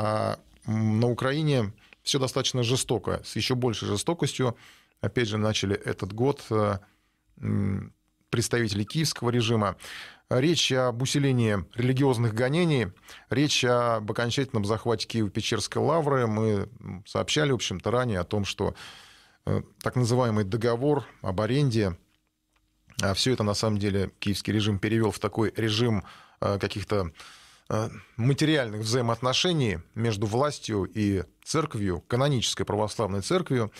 А на Украине все достаточно жестоко, с еще большей жестокостью. Опять же, начали этот год э, представители киевского режима. Речь об усилении религиозных гонений, речь об окончательном захвате Киева-Печерской лавры. Мы сообщали, в общем-то, ранее о том, что э, так называемый договор об аренде, а все это на самом деле киевский режим перевел в такой режим э, каких-то Э, материальных взаимоотношений между властью и церковью, канонической православной церковью,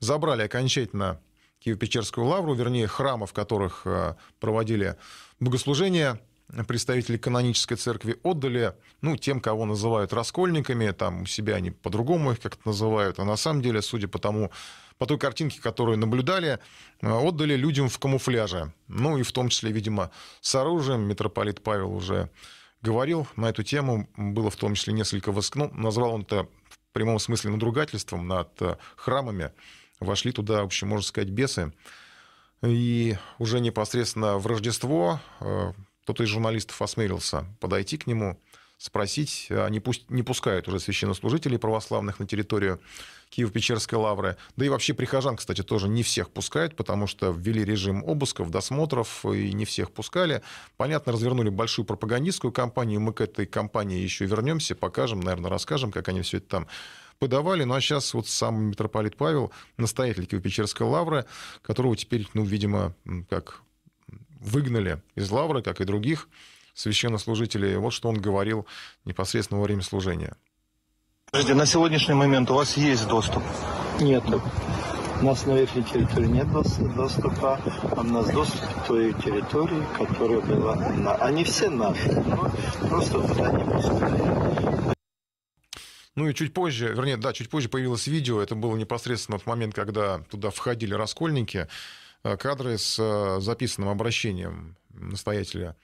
забрали окончательно Киево-Печерскую лавру, вернее, храмы, в которых э, проводили богослужения представители канонической церкви, отдали ну, тем, кого называют раскольниками, там у себя они по-другому их как-то называют, а на самом деле, судя по тому, по той картинке, которую наблюдали, э, отдали людям в камуфляже. Ну и в том числе, видимо, с оружием митрополит Павел уже говорил на эту тему, было в том числе несколько воск... ну, назвал он это в прямом смысле надругательством над э, храмами. Вошли туда, в общем, можно сказать, бесы. И уже непосредственно в Рождество э, кто-то из журналистов осмелился подойти к нему – спросить, э, не, пусть, не пускают уже священнослужителей православных на территорию киево печерской лавры. Да и вообще прихожан, кстати, тоже не всех пускают, потому что ввели режим обысков, досмотров, и не всех пускали. Понятно, развернули большую пропагандистскую кампанию. Мы к этой кампании еще вернемся, покажем, наверное, расскажем, как они все это там подавали. Ну а сейчас вот сам митрополит Павел, настоятель Киево-Печерской лавры, которого теперь, ну, видимо, как выгнали из лавры, как и других священнослужителей. Вот что он говорил непосредственно во время служения. Подожди, на сегодняшний момент у вас есть доступ? Нет. у нас На верхней территории нет доступа, а у нас доступ к той территории, которая была... На... Они все наши, но просто туда не Ну и чуть позже, вернее, да, чуть позже появилось видео, это было непосредственно в момент, когда туда входили раскольники, э, кадры с э, записанным обращением настоятеля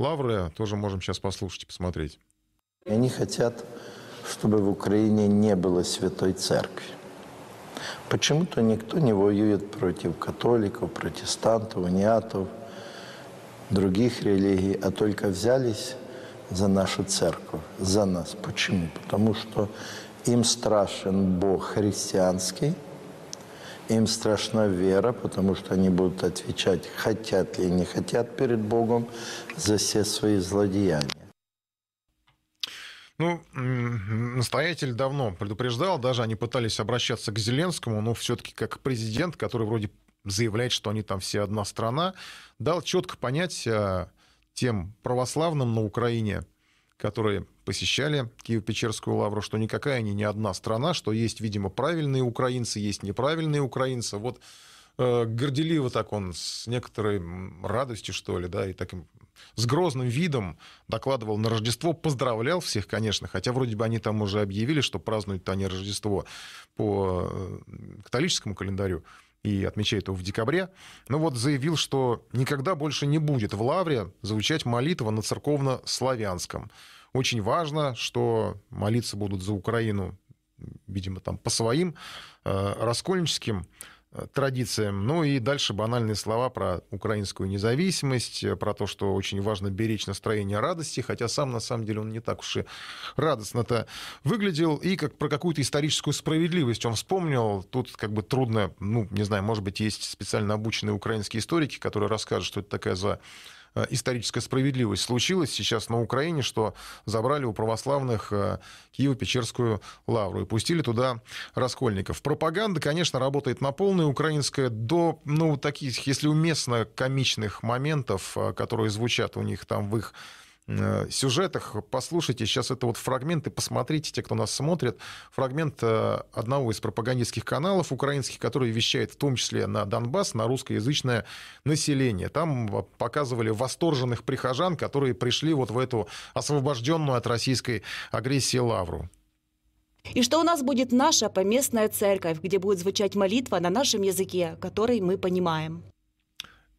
лавры тоже можем сейчас послушать и посмотреть. Они хотят, чтобы в Украине не было святой церкви. Почему-то никто не воюет против католиков, протестантов, униатов, других религий, а только взялись за нашу церковь, за нас. Почему? Потому что им страшен Бог христианский – им страшна вера, потому что они будут отвечать, хотят ли не хотят перед Богом за все свои злодеяния. Ну, настоятель давно предупреждал, даже они пытались обращаться к Зеленскому, но все-таки как президент, который вроде заявляет, что они там все одна страна, дал четко понять а, тем православным на Украине, которые посещали киево печерскую лавру, что никакая они не одна страна, что есть, видимо, правильные украинцы, есть неправильные украинцы. Вот э, горделиво так он с некоторой радостью, что ли, да, и таким с грозным видом докладывал на Рождество, поздравлял всех, конечно, хотя вроде бы они там уже объявили, что празднуют они Рождество по э, католическому календарю и отмечает его в декабре, ну вот заявил, что никогда больше не будет в Лавре звучать молитва на церковно-славянском. Очень важно, что молиться будут за Украину, видимо, там по своим э, раскольническим Э, традициям. Ну и дальше банальные слова про украинскую независимость, э, про то, что очень важно беречь настроение радости, хотя сам на самом деле он не так уж и радостно-то выглядел. И как про какую-то историческую справедливость он вспомнил. Тут как бы трудно, ну, не знаю, может быть, есть специально обученные украинские историки, которые расскажут, что это такая за Э, историческая справедливость случилась сейчас на Украине, что забрали у православных э, Киево-Печерскую лавру и пустили туда раскольников. Пропаганда, конечно, работает на полную. Украинская до, ну, таких, если уместно, комичных моментов, э, которые звучат у них там в их Э, сюжетах. Послушайте сейчас это вот фрагменты, посмотрите, те, кто нас смотрит, фрагмент э, одного из пропагандистских каналов украинских, который вещает в том числе на Донбасс, на русскоязычное население. Там показывали восторженных прихожан, которые пришли вот в эту освобожденную от российской агрессии лавру. И что у нас будет наша поместная церковь, где будет звучать молитва на нашем языке, который мы понимаем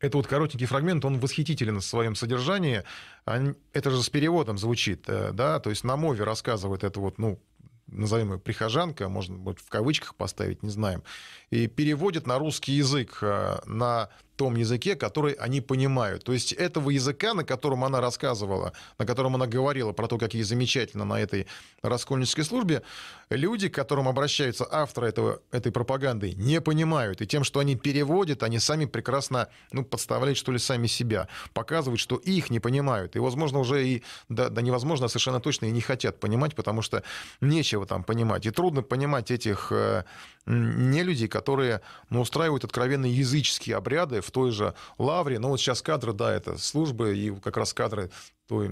это вот коротенький фрагмент, он восхитителен в своем содержании. Это же с переводом звучит, э, да, то есть на мове рассказывает это вот, ну, назовем ее прихожанка, можно в кавычках поставить, не знаем, и переводит на русский язык, э, на том языке, который они понимают. То есть этого языка, на котором она рассказывала, на котором она говорила про то, как ей замечательно на этой раскольнической службе, люди, к которым обращаются авторы этого, этой пропаганды, не понимают. И тем, что они переводят, они сами прекрасно ну, подставляют, что ли, сами себя. Показывают, что их не понимают. И, возможно, уже и, да, да невозможно, а совершенно точно и не хотят понимать, потому что нечего там понимать. И трудно понимать этих э, не людей, которые ну, устраивают откровенно языческие обряды в той же Лавре. Но вот сейчас кадры, да, это службы и как раз кадры той,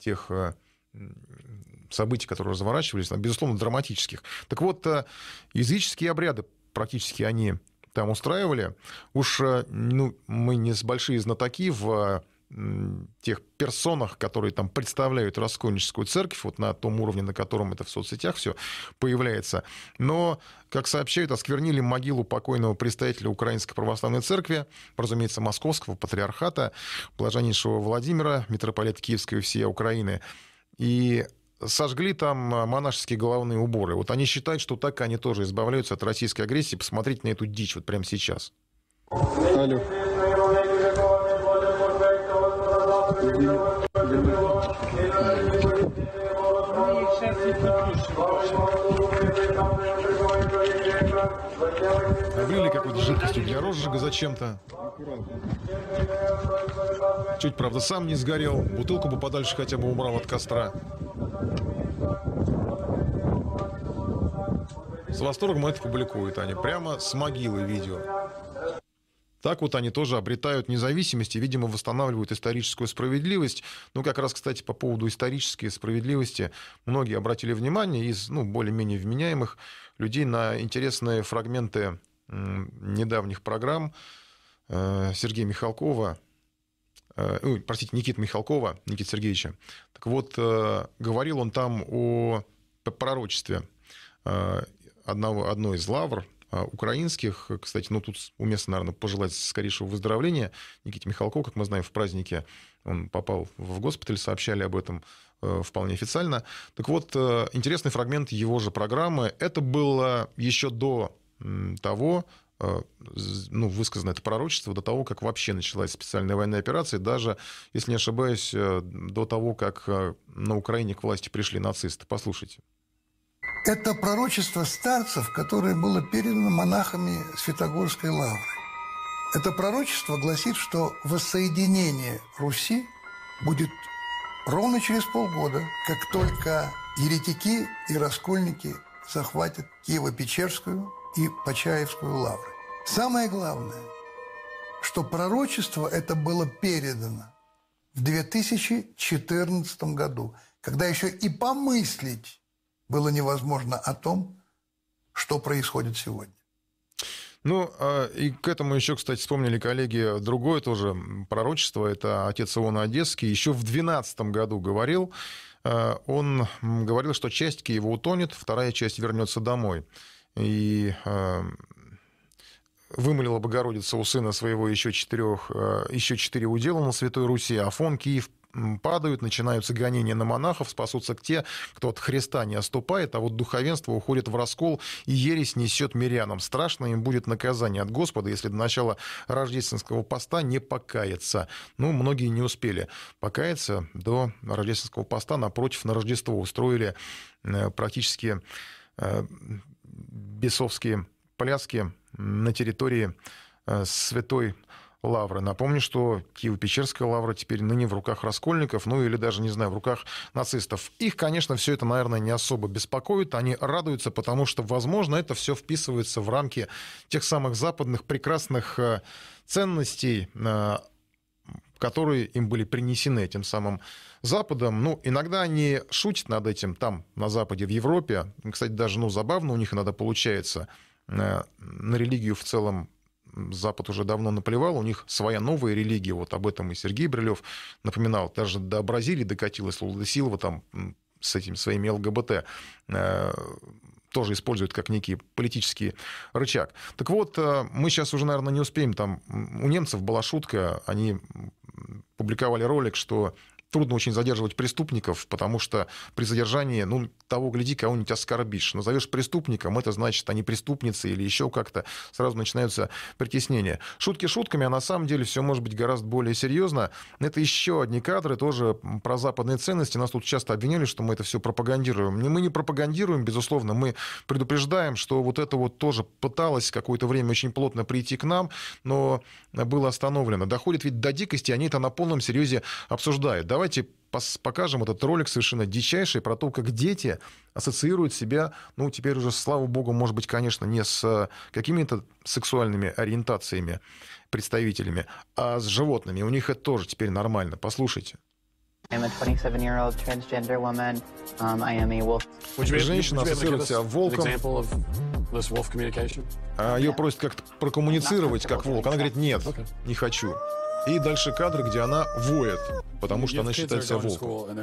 тех э, событий, которые разворачивались, безусловно, драматических. Так вот, э, языческие обряды практически они там устраивали. Уж э, ну, мы не с большие знатоки в тех персонах, которые там представляют Раскольническую церковь, вот на том уровне, на котором это в соцсетях все появляется. Но, как сообщают, осквернили могилу покойного представителя Украинской Православной Церкви, разумеется, Московского Патриархата, блаженнейшего Владимира, митрополита Киевской и всей Украины. И сожгли там а, монашеские головные уборы. Вот они считают, что так они тоже избавляются от российской агрессии. Посмотрите на эту дичь вот прямо сейчас. Алло. Облили какой-то жидкостью для розжига зачем-то. Чуть, правда, сам не сгорел. Бутылку бы подальше хотя бы убрал от костра. С восторгом это публикуют они. Прямо с могилы видео. Так вот они тоже обретают независимость и, видимо, восстанавливают историческую справедливость. Ну, как раз, кстати, по поводу исторической справедливости многие обратили внимание из ну, более-менее вменяемых людей на интересные фрагменты недавних программ э, Сергея Михалкова, э, простите, Никита Михалкова, Никита Сергеевича. Так вот, э, говорил он там о пророчестве э, одного, одной из лавр – а, украинских. Кстати, ну тут уместно, наверное, пожелать скорейшего выздоровления Никите Михалкову. Как мы знаем, в празднике он попал в госпиталь, сообщали об этом э, вполне официально. Так вот, э, интересный фрагмент его же программы. Это было еще до того, э, ну, высказано это пророчество до того, как вообще началась специальная военная операция, даже, если не ошибаюсь, до того, как на Украине к власти пришли нацисты. Послушайте. Это пророчество старцев, которое было передано монахами Святогорской лавры. Это пророчество гласит, что воссоединение Руси будет ровно через полгода, как только еретики и раскольники захватят Киево-Печерскую и Почаевскую лавры. Самое главное, что пророчество это было передано в 2014 году, когда еще и помыслить было невозможно о том, что происходит сегодня. Ну, а, и к этому еще, кстати, вспомнили коллеги другое тоже пророчество, это отец Иона Одесский, еще в 2012 году говорил, а, он говорил, что часть Киева утонет, вторая часть вернется домой. И а, вымолила Богородица у сына своего еще, четырех, еще четыре удела на Святой Руси, а фон Киев падают, начинаются гонения на монахов, спасутся те, кто от Христа не оступает, а вот духовенство уходит в раскол, и ересь несет мирянам. Страшно им будет наказание от Господа, если до начала рождественского поста не покаяться. Ну, многие не успели покаяться до рождественского поста. Напротив, на Рождество устроили э, практически э, бесовские пляски на территории э, святой лавры. Напомню, что Киево-Печерская лавра теперь ныне в руках раскольников, ну или даже, не знаю, в руках нацистов. Их, конечно, все это, наверное, не особо беспокоит. Они радуются, потому что, возможно, это все вписывается в рамки тех самых западных прекрасных э, ценностей, э, которые им были принесены этим самым Западом. Ну, иногда они шутят над этим там, на Западе, в Европе. Кстати, даже, ну, забавно у них иногда получается э, на религию в целом Запад уже давно наплевал, у них своя новая религия, вот об этом и Сергей Брилев напоминал, даже до Бразилии докатилась Луда Силова там с этим своими ЛГБТ э, тоже используют как некий политический рычаг. Так вот, э, мы сейчас уже, наверное, не успеем. Там у немцев была шутка, они публиковали ролик, что трудно очень задерживать преступников, потому что при задержании, ну, того гляди, кого-нибудь оскорбишь. Назовешь преступником, это значит, они преступницы или еще как-то. Сразу начинаются притеснения. Шутки шутками, а на самом деле все может быть гораздо более серьезно. Это еще одни кадры тоже про западные ценности. Нас тут часто обвиняли, что мы это все пропагандируем. Мы не пропагандируем, безусловно, мы предупреждаем, что вот это вот тоже пыталось какое-то время очень плотно прийти к нам, но было остановлено. Доходит ведь до дикости, они это на полном серьезе обсуждают. Да? давайте покажем этот ролик совершенно дичайший про то, как дети ассоциируют себя, ну, теперь уже, слава богу, может быть, конечно, не с э, какими-то сексуальными ориентациями, представителями, а с животными. У них это тоже теперь нормально. Послушайте. Um, женщина ассоциирует себя волком. А ее просят как-то прокоммуницировать как волк. Она говорит, нет, не хочу. И дальше кадры, где она воет потому что она считается себя волком.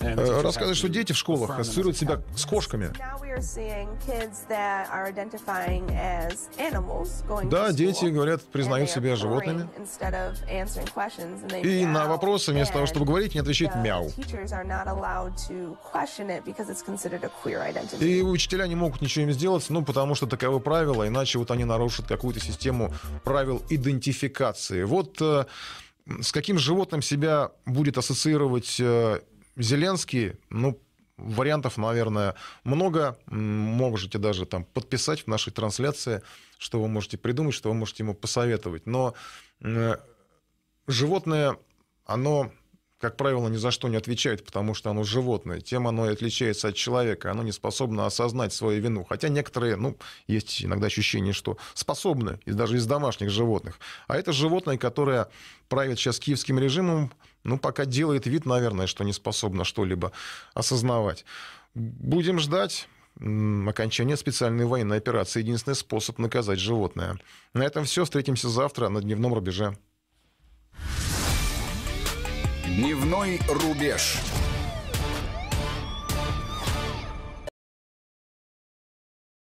Э, рассказывает, что дети в школах ассоциируют себя с кошками. Да, дети говорят, признают себя животными. И на вопросы вместо того, чтобы говорить, не отвечают мяу. И учителя не могут ничего им сделать, ну, потому что таковы правила, иначе вот они нарушат какую-то систему правил идентификации. Вот э, с каким животным себя будет ассоциировать э, Зеленский, ну, вариантов, наверное, много. Можете даже там подписать в нашей трансляции, что вы можете придумать, что вы можете ему посоветовать. Но э, животное, оно как правило, ни за что не отвечает, потому что оно животное. Тем оно и отличается от человека. Оно не способно осознать свою вину. Хотя некоторые, ну, есть иногда ощущение, что способны, и даже из домашних животных. А это животное, которое правит сейчас киевским режимом, ну, пока делает вид, наверное, что не способно что-либо осознавать. Будем ждать окончания специальной военной операции. Единственный способ наказать животное. На этом все. Встретимся завтра на дневном рубеже. Дневной рубеж.